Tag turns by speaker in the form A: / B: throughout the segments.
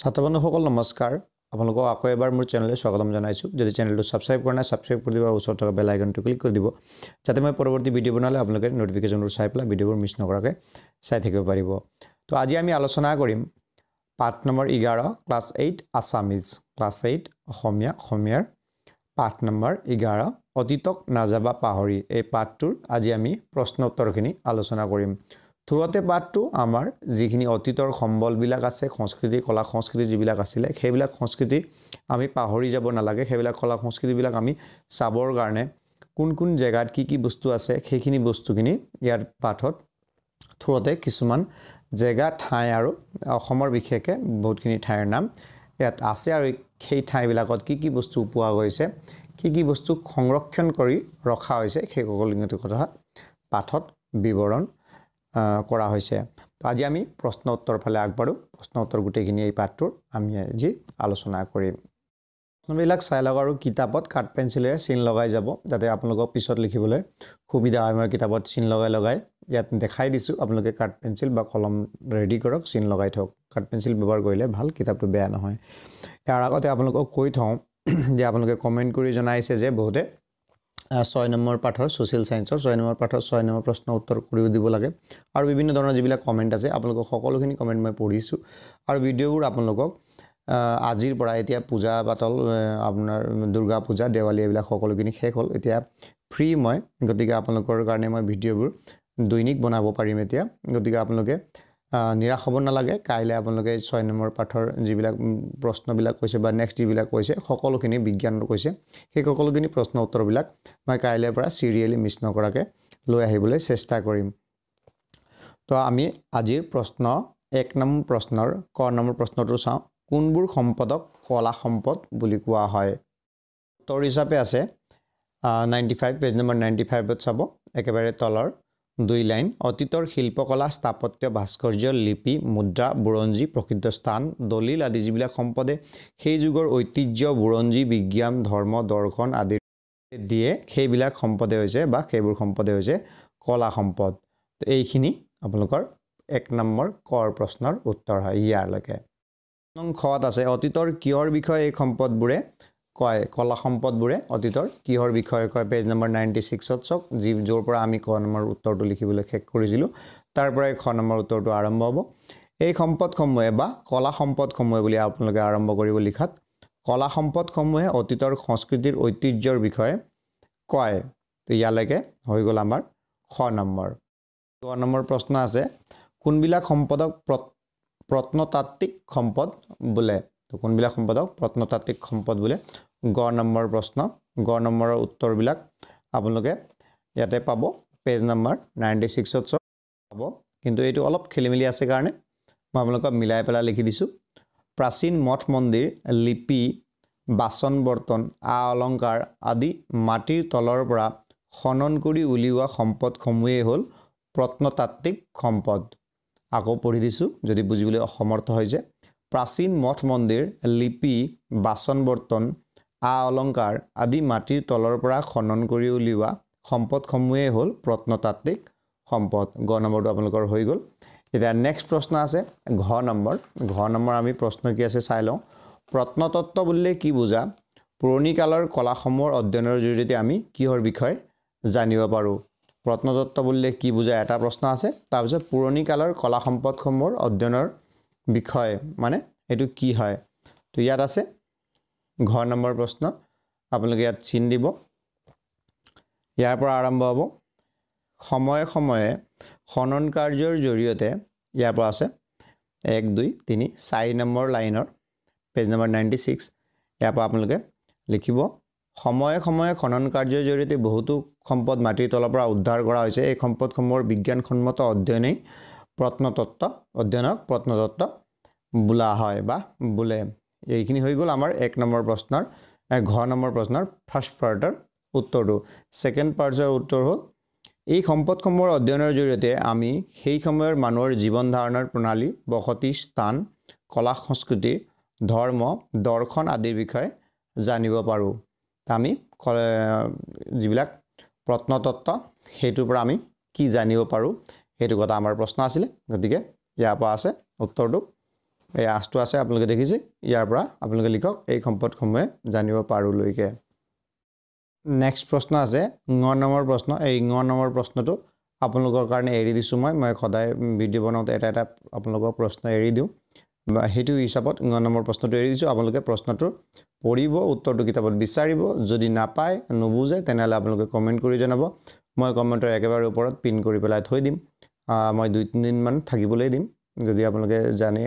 A: ছাত্ৰ বন্ধুসকল নমস্কাৰ আপোনালোকক আকৌ এবাৰ মোৰ চেনেললৈ স্বাগতম জনাইছোঁ যদি চেনেলটো ছাবস্ক্ৰাইব কৰা নাই ছাবস্ক্ৰাইব কৰি দিব আৰু ওচৰত থকা বেল আইকনটো ক্লিক কৰি দিব যাতে মই পৰৱৰ্তী ভিডিঅ' বনালে আপোনালোকে নটিফিকেশ্যনবোৰ চাই পেলাই ভিডিঅ'বোৰ মিছ নকৰাকৈ চাই থাকিব পাৰিব তো আজি আমি আলোচনা কৰিম পাঠ নম্বৰ এঘাৰ class eight Assamese class eight Asamiya অসমীয়াৰ পাঠ নম্বৰ এঘাৰ অতীতক নাযাবা পাহৰি এই পাঠটোৰ আজি আমি প্ৰশ্ন উত্তৰখিনি আলোচনা কৰিম থুৰতে পাঠটো আমাৰ যিখিনি অতীতৰ সম্বলবিলাক আছে সংস্কৃতি কলা সংস্কৃতি যিবিলাক আছিলে সেইবিলাক সংস্কৃতি আমি পাহৰি যাব নালাগে সেইবিলাক কলা সংস্কৃতিবিলাক আমি চাবৰ কাৰণে কোন কোন জেগাত কি কি বস্তু আছে সেইখিনি বস্তুখিনি ইয়াৰ পাঠত থুৰতে কিছুমান জেগা ঠাই আৰু অসমৰ বিশেষকৈ বহুতখিনি ঠাইৰ নাম ইয়াত আছে আৰু সেই ঠাইবিলাকত কি কি বস্তু পোৱা গৈছে কি কি বস্তু সংৰক্ষণ কৰি ৰখা হৈছে সেই সকলো কথা পাঠত বিৱৰণ কৰা হৈছে আজি আমি প্ৰশ্ন উত্তৰ ফালে আগবাঢ়ো প্ৰশ্ন উত্তৰ গোটেইখিনি এই পাঠটোৰ আমি আজি আলোচনা কৰিম প্ৰশ্নবিলাক চাই লওক আৰু কিতাপত কাঠ পেঞ্চিলেৰে চিন লগাই যাব যাতে আপোনালোকক পিছত লিখিবলৈ সুবিধা হয় মই কিতাপত চিন লগাই লগাই ইয়াত দেখাই দিছোঁ আপোনালোকে কাঠ পেঞ্চিল বা কলম ৰেডি কৰক চিন লগাই থওক কাঠ পেঞ্চিল ব্যৱহাৰ কৰিলে ভাল কিতাপটো বেয়া নহয় ইয়াৰ আগতে আপোনালোকক কৈ থওঁ যে আপোনালোকে কমেণ্ট কৰি জনাইছে যে বহুতে ছয় নম্বৰ পাঠৰ ছ'চিয়েল ছায়েন্সৰ ছয় নম্বৰ পাঠৰ ছয় নম্বৰ প্ৰশ্ন উত্তৰ কৰিব দিব লাগে আৰু বিভিন্ন ধৰণৰ যিবিলাক কমেণ্ট আছে আপোনালোকৰ সকলোখিনি কমেণ্ট মই পঢ়িছোঁ আৰু ভিডিঅ'বোৰ আপোনালোকক আজিৰ পৰা এতিয়া পূজা পাতল আপোনাৰ দুৰ্গা পূজা দেৱালী এইবিলাক সকলোখিনি শেষ হ'ল এতিয়া ফ্ৰী মই গতিকে আপোনালোকৰ কাৰণে মই ভিডিঅ'বোৰ দৈনিক বনাব পাৰিম এতিয়া গতিকে আপোনালোকে নিৰাশ হ'ব নালাগে কাইলৈ আপোনালোকে ছয় নম্বৰ পাঠৰ যিবিলাক প্ৰশ্নবিলাক কৈছে বা নেক্সট যিবিলাক কৈছে সকলোখিনি বিজ্ঞানৰ কৈছে সেই সকলোখিনি প্ৰশ্ন উত্তৰবিলাক মই কাইলৈ পৰা চিৰিয়েলি মিছ নকৰাকৈ লৈ আহিবলৈ চেষ্টা কৰিম তো আমি আজিৰ প্ৰশ্ন এক নম্বৰ প্ৰশ্নৰ ক নম্বৰ প্ৰশ্নটো চাওঁ কোনবোৰ সম্পদক কলা সম্পদ বুলি কোৱা হয় উত্তৰ হিচাপে আছে নাইণ্টি ফাইভ পেজ নম্বৰ নাইণ্টি ফাইভত চাব একেবাৰে তলৰ দুই লাইন অতীতৰ শিল্পকলা স্থাপত্য ভাস্কৰ্য লিপি মুদ্ৰা বুৰঞ্জী প্ৰসিদ্ধ স্থান দলিল আদি যিবিলাক সম্পদে সেই যুগৰ ঐতিহ্য বুৰঞ্জী বিজ্ঞান ধৰ্ম দৰ্শন আদি দিয়ে সেইবিলাক সম্পদে হৈছে বা সেইবোৰ সম্পদে হৈছে কলা সম্পদ এইখিনি আপোনালোকৰ এক নম্বৰ কৰ প্ৰশ্নৰ উত্তৰ হয় ইয়াৰলৈকে খত আছে অতীতৰ কিয়ৰ বিষয়ে এই সম্পদবোৰে কয় কলা সম্পদবোৰে অতীতৰ কিহৰ বিষয়ে কয় পেজ নম্বৰ নাইণ্টি ছিক্সত চাওক যি য'ৰ পৰা আমি ক নম্বৰ উত্তৰটো লিখিবলৈ শেষ কৰিছিলোঁ তাৰ পৰাই খ নম্বৰ উত্তৰটো আৰম্ভ হ'ব এই সম্পদসমূহে বা কলা সম্পদসমূহে বুলি আপোনালোকে আৰম্ভ কৰিব লিখাত কলা সম্পদসমূহে অতীতৰ সংস্কৃতিৰ ঐতিহ্যৰ বিষয়ে কয় তো ইয়ালৈকে হৈ গ'ল আমাৰ খ নম্বৰ শ নম্বৰ প্ৰশ্ন আছে কোনবিলাক সম্পদক প্ৰত্নতাত্বিক সম্পদ বোলে তো কোনবিলাক সম্পাদক প্ৰত্নতাত্বিক সম্পদ বোলে গ নম্বৰ প্ৰশ্ন গ নম্বৰৰ উত্তৰবিলাক আপোনালোকে ইয়াতে পাব পেজ নম্বৰ নাইণ্টি ছিক্সত পাব কিন্তু এইটো অলপ খেলিমেলি আছে কাৰণে মই আপোনালোকক মিলাই পেলাই লিখি দিছোঁ প্ৰাচীন মঠ মন্দিৰ লিপি বাচন বৰ্তন আ অলংকাৰ আদি মাটিৰ তলৰ পৰা খনন কৰি উলিওৱা সম্পদসমূহেই হ'ল প্ৰত্নতাত্বিক সম্পদ আকৌ পঢ়ি দিছোঁ যদি বুজিবলৈ অসমৰ্থ হৈছে প্ৰাচীন মঠ মন্দিৰ লিপি বাচন বৰ্তন আ অলংকাৰ আদি মাটিৰ তলৰ পৰা খনন কৰি উলিওৱা সম্পদসমূহেই হ'ল প্ৰত্নতাত্বিক সম্পদ গ নম্বৰটো আপোনালোকৰ হৈ গ'ল এতিয়া নেক্সট প্ৰশ্ন আছে ঘ নম্বৰ ঘ নম্বৰ আমি প্ৰশ্ন কি আছে চাই লওঁ প্ৰত্নতত্ব বুলিলে কি বুজা পুৰণিকালৰ কলাসমূহৰ অধ্যয়নৰ জৰিয়তে আমি কিহৰ বিষয়ে জানিব পাৰোঁ প্ৰত্নতত্ব বুলিলে কি বুজা এটা প্ৰশ্ন আছে তাৰপিছত পুৰণিকালৰ কলা সম্পদসমূহৰ অধ্যয়নৰ বিষয় মানে এইটো কি হয় তো ইয়াত আছে ঘৰ নম্বৰ প্ৰশ্ন আপোনালোকে ইয়াত চিন দিব ইয়াৰ পৰা আৰম্ভ হ'ব সময়ে সময়ে খনন কাৰ্যৰ জৰিয়তে ইয়াৰ পৰা আছে এক দুই তিনি চাৰি নম্বৰ লাইনৰ পেজ নম্বৰ নাইণ্টি ছিক্স ইয়াৰ পৰা আপোনালোকে লিখিব সময়ে সময়ে খনন কাৰ্যৰ জৰিয়তে বহুতো সম্পদ মাটিৰ তলৰ পৰা উদ্ধাৰ কৰা হৈছে এই সম্পদসমূহৰ বিজ্ঞানসন্মত অধ্যয়নেই প্ৰত্নতত্ত্ব অধ্যয়নক প্ৰত্নতত্ত্ব বোলা হয় বা বোলে এইখিনি হৈ গ'ল আমাৰ এক নম্বৰ প্ৰশ্নৰ ঘ নম্বৰ প্ৰশ্নৰ ফাৰ্ষ্ট পাৰ্টৰ উত্তৰটো ছেকেণ্ড পাৰ্টৰ উত্তৰ হ'ল এই সম্পদসমূহৰ অধ্যয়নৰ জৰিয়তে আমি সেই সময়ৰ মানুহৰ জীৱন ধাৰণৰ প্ৰণালী বসতি স্থান কলা সংস্কৃতি ধৰ্ম দৰ্শন আদিৰ বিষয়ে জানিব পাৰোঁ আমি যিবিলাক প্ৰত্নতত্ব সেইটোৰ পৰা আমি কি জানিব পাৰোঁ সেইটো কথা আমাৰ প্ৰশ্ন আছিলে গতিকে ইয়াৰ পৰা আছে উত্তৰটো এই আঁচটো আছে আপোনালোকে দেখিছে ইয়াৰ পৰা আপোনালোকে লিখক এই সম্পদসমূহে জানিব পাৰোঁলৈকে নেক্সট প্ৰশ্ন আছে ঙ নামৰ প্ৰশ্ন এই ঙ নামৰ প্ৰশ্নটো আপোনালোকৰ কাৰণে এৰি দিছোঁ মই মই সদায় ভিডিঅ' বনাওঁতে এটা এটা আপোনালোকৰ প্ৰশ্ন এৰি দিওঁ সেইটো হিচাপত ঙ নামৰ প্ৰশ্নটো এৰি দিছোঁ আপোনালোকে প্ৰশ্নটো পঢ়িব উত্তৰটো কিতাপত বিচাৰিব যদি নাপায় নুবুজে তেনেহ'লে আপোনালোকে কমেণ্ট কৰি জনাব মই কমেণ্টৰ একেবাৰে ওপৰত পিন কৰি পেলাই থৈ দিম মই দুই তিনিদিনমান থাকিবলৈ দিম যদি আপোনালোকে জানে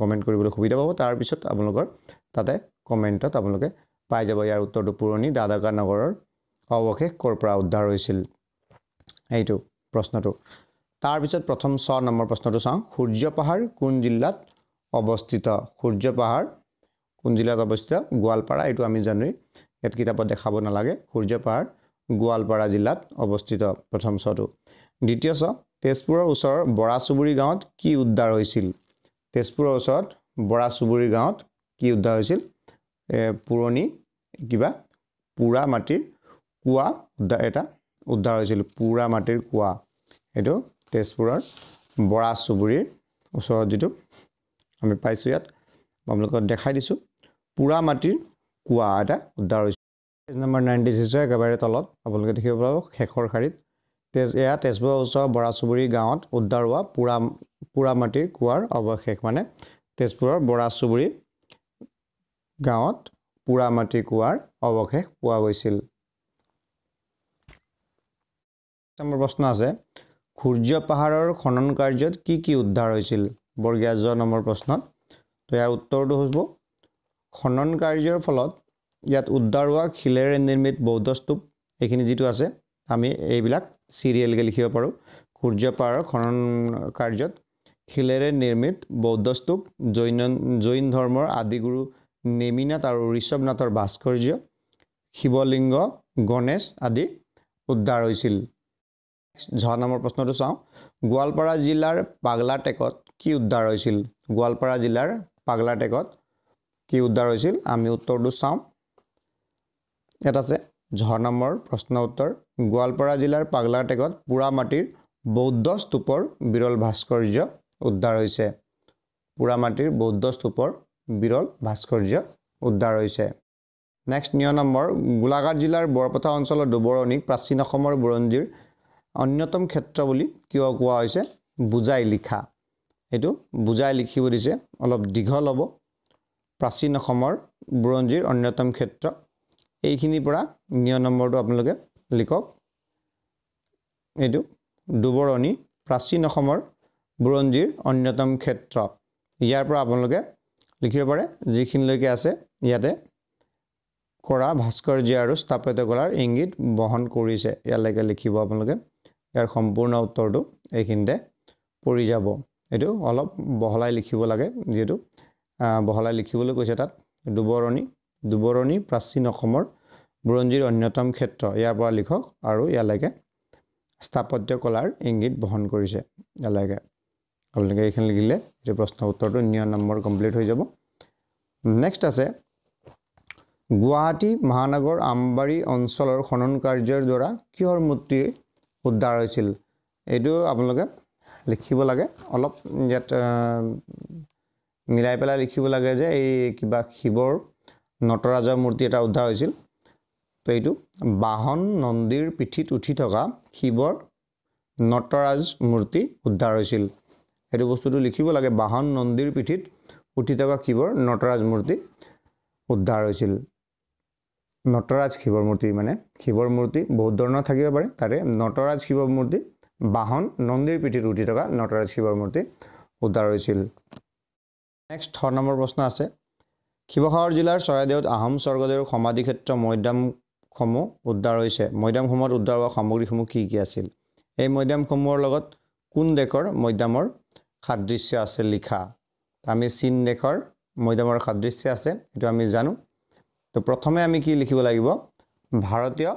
A: কমেণ্ট কৰিবলৈ সুবিধা পাব তাৰপিছত আপোনালোকৰ তাতে কমেণ্টত আপোনালোকে পাই যাব ইয়াৰ উত্তৰটো পুৰণি দাদাকা নগৰৰ অৱশেষ ক'ৰ পৰা উদ্ধাৰ হৈছিল এইটো প্ৰশ্নটো তাৰপিছত প্ৰথম ছ নম্বৰ প্ৰশ্নটো চাওঁ সূৰ্য পাহাৰ কোন জিলাত অৱস্থিত সূৰ্য পাহাৰ কোন জিলাত অৱস্থিত গোৱালপাৰা এইটো আমি জানোৱেই ইয়াত কিতাপত দেখাব নালাগে সূৰ্য পাহাৰ গোৱালপাৰা জিলাত অৱস্থিত প্ৰথম ছটো দ্বিতীয় ছ তেজপুৰৰ ওচৰৰ বৰা চুবুৰী গাঁৱত কি উদ্ধাৰ হৈছিল তেজপুৰৰ ওচৰত বৰা চুবুৰী গাঁৱত কি উদ্ধাৰ হৈছিল পুৰণি কিবা পুৰা মাটিৰ কুঁৱা উদ্ধাৰ এটা উদ্ধাৰ হৈছিল পুৰা মাটিৰ কুঁৱা এইটো তেজপুৰৰ বৰা চুবুৰীৰ ওচৰত যিটো আমি পাইছোঁ ইয়াত আপোনালোকক দেখাই দিছোঁ পুৰা মাটিৰ কুঁৱা এটা উদ্ধাৰ হৈছিল পেজ নম্বৰ নাইণ্টি ছিক্সৰ একেবাৰে তলত আপোনালোকে দেখিব পাব শেষৰ শাৰীত তেজ এয়া তেজপুৰৰ ওচৰৰ বৰা চুবুৰী গাঁৱত উদ্ধাৰ হোৱা পোৰা পোৰা মাটিৰ কুঁৱাৰ অৱশেষ মানে তেজপুৰৰ বৰা চুবুৰী গাঁৱত পোৰা মাটিৰ কুঁৱাৰ অৱশেষ পোৱা গৈছিল নম্বৰ প্ৰশ্ন আছে সূৰ্য পাহাৰৰ খনন কাৰ্যত কি কি উদ্ধাৰ হৈছিল বৰগীয়া যোৱা নম্বৰ প্ৰশ্নত তো ইয়াৰ উত্তৰটো হ'ব খনন কাৰ্যৰ ফলত ইয়াত উদ্ধাৰ হোৱা শিলেৰে নিৰ্মিত বৌদ্ধ স্তূপ এইখিনি যিটো আছে আমি এইবিলাক চিৰিয়েলকে লিখিব পাৰোঁ সূৰ্যপাহাৰৰ খনন কাৰ্যত শিলেৰে নিৰ্মিত বৌদ্ধ স্তূপ জৈন জৈন ধৰ্মৰ আদিগুৰু নেমিনাথ আৰু ঋষভনাথৰ ভাস্কৰ্য শিৱলিংগ গণেশ আদি উদ্ধাৰ হৈছিল ঝ নামৰ প্ৰশ্নটো চাওঁ গোৱালপাৰা জিলাৰ পাগলা টেকত কি উদ্ধাৰ হৈছিল গোৱালপাৰা জিলাৰ পাগলা টেকত কি উদ্ধাৰ হৈছিল আমি উত্তৰটো চাওঁ ইয়াত আছে ঝৰ নামৰ প্ৰশ্ন উত্তৰ গোৱালপাৰা জিলাৰ পাগলাটেকত পোৰা মাটিৰ বৌদ্ধ স্তূপৰ বিৰল ভাস্কৰ্য উদ্ধাৰ হৈছে পোৰা মাটিৰ বৌদ্ধ স্তূপৰ বিৰল ভাস্কৰ্য উদ্ধাৰ হৈছে নেক্সট নিয় নম্বৰ গোলাঘাট জিলাৰ বৰপথা অঞ্চলৰ দুবৰণিক প্ৰাচীন অসমৰ বুৰঞ্জীৰ অন্যতম ক্ষেত্ৰ বুলি কিয় কোৱা হৈছে বুজাই লিখা এইটো বুজাই লিখিব দিছে অলপ দীঘল হ'ব প্ৰাচীন অসমৰ বুৰঞ্জীৰ অন্যতম ক্ষেত্ৰ এইখিনিৰ পৰা নিয়ম নম্বৰটো আপোনালোকে লিখক এইটো দুবৰণি প্ৰাচীন অসমৰ বুৰঞ্জীৰ অন্যতম ক্ষেত্ৰ ইয়াৰ পৰা আপোনালোকে লিখিব পাৰে যিখিনিলৈকে আছে ইয়াতে কৰা ভাস্কৰ্য আৰু স্থাপত্য স্থাপত্যকলাৰ ইংগিত বহন কৰিছে ইয়ালৈকে লিখিব আপোনালোকে ইয়াৰ সম্পূৰ্ণ উত্তৰটো এইখিনিতে পৰি যাব এইটো অলপ বহলাই লিখিব লাগে যিহেতু বহলাই লিখিবলৈ কৈছে তাত দুবৰণি দুবৰণী প্ৰাচীন অসমৰ বুৰঞ্জীৰ অন্যতম ক্ষেত্ৰ ইয়াৰ পৰা লিখক আৰু ইয়ালৈকে স্থাপত্যকলাৰ ইংগিত বহন কৰিছে ইয়ালৈকে আপোনালোকে এইখিনি লিখিলে এই প্ৰশ্ন উত্তৰটো নিয়ম নম্বৰ কমপ্লিট হৈ যাব নেক্সট আছে গুৱাহাটী মহানগৰ আমবাৰী অঞ্চলৰ খনন কাৰ্যৰ দ্বাৰা কিহৰ মূৰ্তি উদ্ধাৰ হৈছিল এইটো আপোনালোকে লিখিব লাগে অলপ ইয়াত মিলাই পেলাই লিখিব লাগে যে এই কিবা শিৱৰ নটৰাজৰ মূৰ্তি এটা উদ্ধাৰ হৈছিল তো এইটো বাহন নন্দীৰ পিঠিত উঠি থকা শিৱৰ নটৰাজ মূৰ্তি উদ্ধাৰ হৈছিল সেইটো বস্তুটো লিখিব লাগে বাহন নন্দীৰ পিঠিত উঠি থকা শিৱৰ নটৰাজ মূৰ্তি উদ্ধাৰ হৈছিল নটৰাজ শিৱৰ মূৰ্তি মানে শিৱৰ মূৰ্তি বহুত ধৰণৰ থাকিব পাৰে তাৰে নটৰাজ শিৱৰ মূৰ্তি বাহন নন্দীৰ পিঠিত উঠি থকা নটৰাজ শিৱৰ মূৰ্তি উদ্ধাৰ হৈছিল নেক্সট থ নম্বৰ প্ৰশ্ন আছে শিৱসাগৰ জিলাৰ চৰাইদেউত আহোম স্বৰ্গদেউৰ সমাধি ক্ষেত্ৰ মৈদামসমূহ উদ্ধাৰ হৈছে মৈদামসমূহত উদ্ধাৰ হোৱা সামগ্ৰীসমূহ কি কি আছিল এই মৈদামসমূহৰ লগত কোন দেশৰ মৈদামৰ সাদৃশ্য আছে লিখা আমি চীন দেশৰ মৈদামৰ সাদৃশ্য আছে এইটো আমি জানো তো প্ৰথমে আমি কি লিখিব লাগিব ভাৰতীয়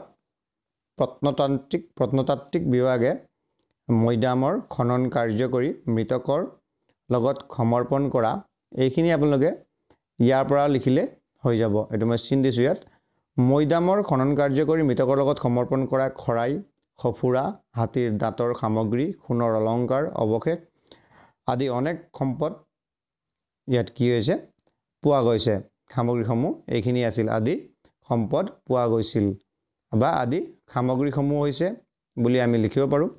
A: প্ৰত্নতান্ত্ৰিক প্ৰত্নতাত্ত্বিক বিভাগে মৈদামৰ খনন কাৰ্য কৰি মৃতকৰ লগত সমৰ্পণ কৰা এইখিনি আপোনালোকে ইয়াৰ পৰা লিখিলে হৈ যাব এইটো মই চিন দিছোঁ ইয়াত মৈদামৰ খনন কাৰ্যকৰী মৃতকৰ লগত সমৰ্পণ কৰা খৰাই সঁফুৰা হাতীৰ দাঁতৰ সামগ্ৰী সোণৰ অলংকাৰ অৱশেষ আদি অনেক সম্পদ ইয়াত কি হৈছে পোৱা গৈছে সামগ্ৰীসমূহ এইখিনি আছিল আদি সম্পদ পোৱা গৈছিল বা আদি সামগ্ৰীসমূহ হৈছে বুলি আমি লিখিব পাৰোঁ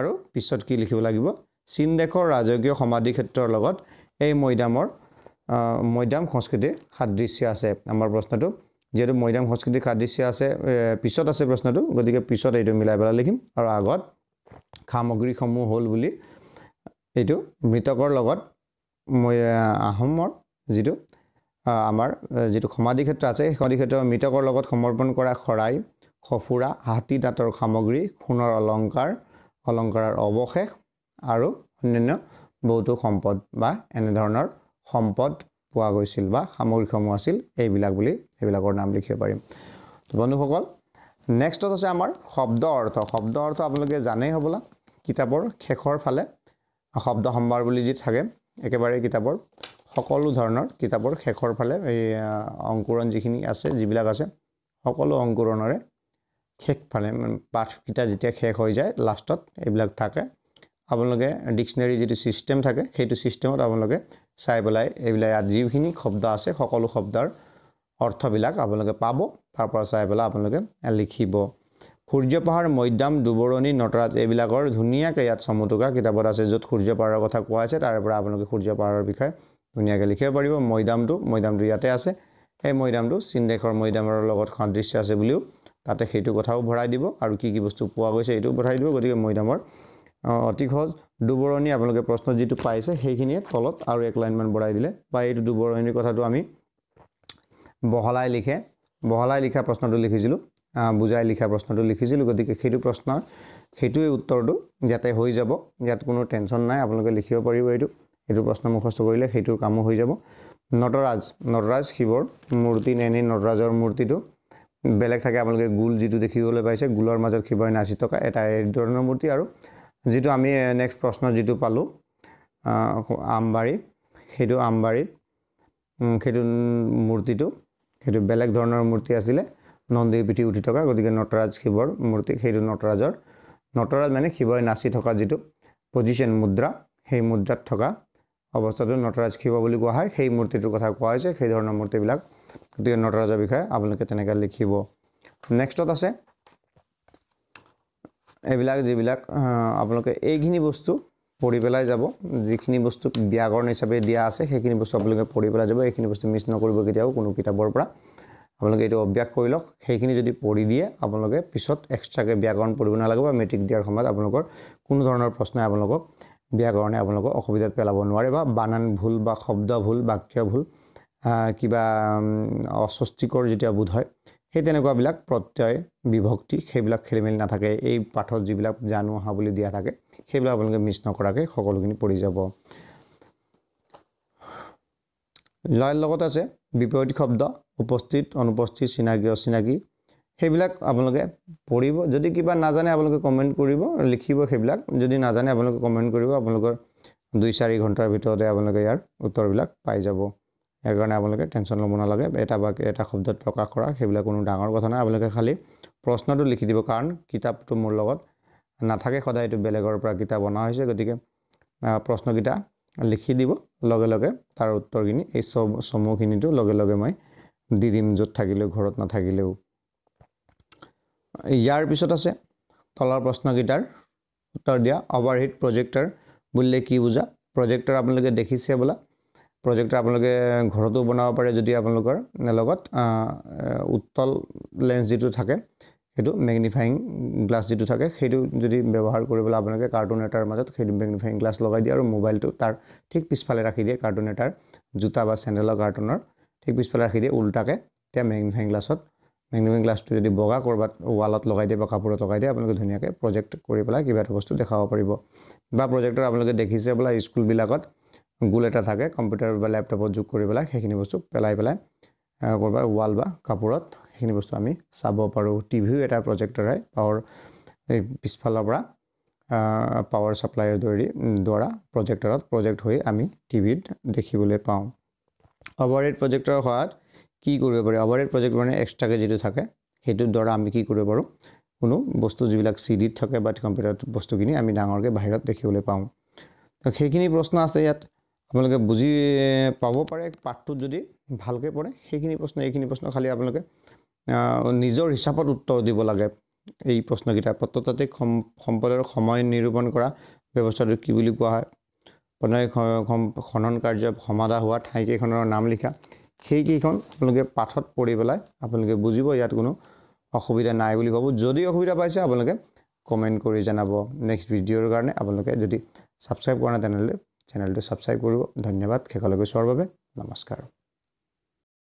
A: আৰু পিছত কি লিখিব লাগিব চীন দেশৰ ৰাজকীয় সমাধি ক্ষেত্ৰৰ লগত এই মৈদামৰ মৈদাম সংস্কৃতিৰ সাদৃশ্য আছে আমাৰ প্ৰশ্নটো যিহেতু মৈদাম সংস্কৃতিৰ সাদৃশ্য আছে পিছত আছে প্ৰশ্নটো গতিকে পিছত এইটো মিলাই পেলাই লিখিম আৰু আগত সামগ্ৰীসমূহ হ'ল বুলি এইটো মৃতকৰ লগত মৈ আহোমৰ যিটো আমাৰ যিটো সমাধি ক্ষেত্ৰ আছে সেই সমাধি ক্ষেত্ৰ মৃতকৰ লগত সমৰ্পণ কৰা শৰাই সঁফুৰা হাতী দাঁতৰ সামগ্ৰী সোণৰ অলংকাৰ অলংকাৰৰ অৱশেষ আৰু অন্যান্য বহুতো সম্পদ বা এনেধৰণৰ সম্পদ পোৱা গৈছিল বা সামগ্ৰীসমূহ আছিল এইবিলাক বুলি সেইবিলাকৰ নাম লিখিব পাৰিম তো বন্ধুসকল নেক্সটত আছে আমাৰ শব্দ অৰ্থ শব্দ অৰ্থ আপোনালোকে জানেই হ'বলা কিতাপৰ শেষৰ ফালে শব্দ সম্ভাৰ বুলি যি থাকে একেবাৰে কিতাপৰ সকলো ধৰণৰ কিতাপৰ শেষৰ ফালে এই অংকুৰণ যিখিনি আছে যিবিলাক আছে সকলো অংকুৰণৰে শেষ ফালে পাঠকেইটা যেতিয়া শেষ হৈ যায় লাষ্টত এইবিলাক থাকে আপোনালোকে ডিক্সনেৰী যিটো ছিষ্টেম থাকে সেইটো ছিষ্টেমত আপোনালোকে চাই পেলাই এইবিলাক ইয়াত যিখিনি শব্দ আছে সকলো শব্দৰ অৰ্থবিলাক আপোনালোকে পাব তাৰপৰা চাই পেলাই আপোনালোকে লিখিব সূৰ্য পাহাৰ মৈদাম দুবৰণী নটৰাজ এইবিলাকৰ ধুনীয়াকৈ ইয়াত চমুটোকা কিতাপত আছে য'ত সূৰ্য পাহাৰৰ কথা কোৱা আছে তাৰে পৰা আপোনালোকে সূৰ্য পাহাৰৰ বিষয়ে ধুনীয়াকৈ লিখিব পাৰিব মৈদামটো মৈদামটো ইয়াতে আছে সেই মৈদামটো চীন দেশৰ মৈদামৰ লগত সাদৃশ্য আছে বুলিও তাতে সেইটো কথাও ভৰাই দিব আৰু কি কি বস্তু পোৱা গৈছে সেইটোও ভৰাই দিব গতিকে মৈদামৰ অতি সহজ দুবৰণী আপোনালোকে প্ৰশ্ন যিটো পাইছে সেইখিনিয়ে তলত আৰু এক লাইনমান বঢ়াই দিলে বা এইটো দুবৰণীৰ কথাটো আমি বহলাই লিখে বহলাই লিখা প্ৰশ্নটো লিখিছিলোঁ বুজাই লিখা প্ৰশ্নটো লিখিছিলোঁ গতিকে সেইটো প্ৰশ্নৰ সেইটোৱে উত্তৰটো ইয়াতে হৈ যাব ইয়াত কোনো টেনশ্যন নাই আপোনালোকে লিখিব পাৰিব এইটো এইটো প্ৰশ্ন মুখস্থ কৰিলে সেইটোৰ কামো হৈ যাব নটৰাজ নটৰাজ শিৱৰ মূৰ্তি নেনি নটৰাজৰ মূৰ্তিটো বেলেগ থাকে আপোনালোকে গোল যিটো দেখিবলৈ পাইছে গোলৰ মাজত শিৱই নাচি থকা এটা এই ধৰণৰ মূৰ্তি আৰু যিটো আমি নেক্সট প্ৰশ্ন যিটো পালোঁ আমবাৰী সেইটো আমবাৰীত সেইটো মূৰ্তিটো সেইটো বেলেগ ধৰণৰ মূৰ্তি আছিলে নন্দীৰ পিঠি উঠি থকা গতিকে নটৰাজ শিৱৰ মূৰ্তি সেইটো নটৰাজৰ নটৰাজ মানে শিৱই নাচি থকা যিটো পজিশ্যন মুদ্ৰা সেই মুদ্ৰাত থকা অৱস্থাটো নটৰাজ শিৱ বুলি কোৱা হয় সেই মূৰ্তিটোৰ কথা কোৱা হৈছে সেই ধৰণৰ মূৰ্তিবিলাক গতিকে নটৰাজৰ বিষয়ে আপোনালোকে তেনেকৈ লিখিব নেক্সটত আছে এইবিলাক যিবিলাক আপোনালোকে এইখিনি বস্তু পঢ়ি পেলাই যাব যিখিনি বস্তু ব্যাকৰণ হিচাপে দিয়া আছে সেইখিনি বস্তু আপোনালোকে পঢ়ি পেলাই যাব এইখিনি বস্তু মিছ নকৰিব কেতিয়াও কোনো কিতাপৰ পৰা আপোনালোকে এইটো অভ্যাস কৰি লওক সেইখিনি যদি পঢ়ি দিয়ে আপোনালোকে পিছত এক্সট্ৰাকৈ ব্যাকৰণ পঢ়িব নালাগে বা মেট্ৰিক দিয়াৰ সময়ত আপোনালোকৰ কোনো ধৰণৰ প্ৰশ্নই আপোনালোকক ব্যাকৰণে আপোনালোকক অসুবিধাত পেলাব নোৱাৰে বা বানান ভুল বা শব্দ ভুল বাক্য ভুল কিবা অস্বস্তিকৰ যেতিয়া বোধ হয় সেই তেনেকুৱাবিলাক প্ৰত্যয় বিভক্তি সেইবিলাক খেলি মেলি নাথাকে এই পাঠত যিবিলাক জানো অহা বুলি দিয়া থাকে সেইবিলাক আপোনালোকে মিছ নকৰাকৈ সকলোখিনি পৰি যাব লয়ৰ লগত আছে বিপৰীত শব্দ উপস্থিত অনুপস্থিত চিনাকি অচিনাকি সেইবিলাক আপোনালোকে পঢ়িব যদি কিবা নাজানে আপোনালোকে কমেণ্ট কৰিব লিখিব সেইবিলাক যদি নাজানে আপোনালোকে কমেণ্ট কৰিব আপোনালোকৰ দুই চাৰি ঘণ্টাৰ ভিতৰতে আপোনালোকে ইয়াৰ উত্তৰবিলাক পাই যাব ইয়াৰ কাৰণে আপোনালোকে টেনশ্যন ল'ব নালাগে এটা বা এটা শব্দত প্ৰকাশ কৰা সেইবিলাক কোনো ডাঙৰ কথা নাই আপোনালোকে খালী প্ৰশ্নটো লিখি দিব কাৰণ কিতাপটো মোৰ লগত নাথাকে সদায় এইটো বেলেগৰ পৰা কিতাপ অনা হৈছে গতিকে প্ৰশ্নকেইটা লিখি দিব লগে লগে তাৰ উত্তৰখিনি এই চব চমুখিনিটো লগে লগে মই দি দিম য'ত থাকিলেও ঘৰত নাথাকিলেও ইয়াৰ পিছত আছে তলৰ প্ৰশ্নকেইটাৰ উত্তৰ দিয়া অভাৰহিট প্ৰজেক্টৰ বুলিলে কি বুজা প্ৰজেক্টৰ আপোনালোকে দেখিছে বোলা প্ৰজেক্টৰ আপোনালোকে ঘৰতো বনাব পাৰে যদি আপোনালোকৰ লগত উত্তল লেন্স যিটো থাকে সেইটো মেগনিফাইং গ্লাছ যিটো থাকে সেইটো যদি ব্যৱহাৰ কৰিবলৈ আপোনালোকে কাৰ্টুন এটাৰ মাজত সেইটো মেগনিফাইং গ্লাছ লগাই দিয়ে আৰু মোবাইলটো তাৰ ঠিক পিছফালে ৰাখি দিয়ে কাৰ্টুন এটাৰ জোতা বা চেণ্ডেলৰ কাৰ্টুনৰ ঠিক পিছফালে ৰাখি দিয়ে ওল্টাকে তেতিয়া মেগনিফাইং গ্লাছত মেগনিফাইং গ্লাছটো যদি বগা ক'ৰবাত ৱালত লগাই দিয়ে বা কাপোৰত লগাই দিয়ে আপোনালোকে ধুনীয়াকৈ প্ৰজেক্ট কৰি পেলাই কিবা এটা বস্তু দেখাব পাৰিব বা প্ৰজেক্টৰ আপোনালোকে দেখিছে বোলে স্কুলবিলাকত গোল এটা থাকে কম্পিউটাৰ বা লেপটপত যোগ কৰি পেলাই সেইখিনি বস্তু পেলাই পেলাই ক'ৰবাত ৱাল বা কাপোৰত সেইখিনি বস্তু আমি চাব পাৰোঁ টিভিও এটা প্ৰজেক্টৰ হয় পাৱাৰ এই পিছফালৰ পৰা পাৱাৰ ছাপ্লাইৰ দৰে দ্বাৰা প্ৰজেক্টৰত প্ৰজেক্ট হৈ আমি টিভিত দেখিবলৈ পাওঁ অভাৰহেড প্ৰজেক্টৰ সহায়ত কি কৰিব পাৰি অভাৰহেড প্ৰজেক্ট মানে এক্সট্ৰাকৈ যিটো থাকে সেইটোৰ দ্বাৰা আমি কি কৰিব পাৰোঁ কোনো বস্তু যিবিলাক চি ডিত থাকে বা কম্পিউটাৰত বস্তুখিনি আমি ডাঙৰকৈ বাহিৰত দেখিবলৈ পাওঁ সেইখিনি প্ৰশ্ন আছে ইয়াত আপোনালোকে বুজি পাব পাৰে পাঠটোত যদি ভালকৈ পঢ়ে সেইখিনি প্ৰশ্ন এইখিনি প্ৰশ্ন খালি আপোনালোকে নিজৰ হিচাপত উত্তৰ দিব লাগে এই প্ৰশ্নকেইটা প্ৰত্নতাত্বিক সম্পদৰ সময় নিৰূপণ কৰা ব্যৱস্থাটো কি বুলি কোৱা হয় প্ৰণয় খনন কাৰ্য সমাধা হোৱা ঠাইকেইখনৰ নাম লিখা সেইকেইখন আপোনালোকে পাঠত পঢ়ি পেলাই আপোনালোকে বুজিব ইয়াত কোনো অসুবিধা নাই বুলি ভাবোঁ যদি অসুবিধা পাইছে আপোনালোকে কমেণ্ট কৰি জনাব নেক্সট ভিডিঅ'ৰ কাৰণে আপোনালোকে যদি ছাবস্ক্ৰাইব কৰা নাই তেনেহ'লে চেনেলটো ছাবস্ক্ৰাইব কৰিব ধন্যবাদ শেষলৈকে চোৱাৰ বাবে নমস্কাৰ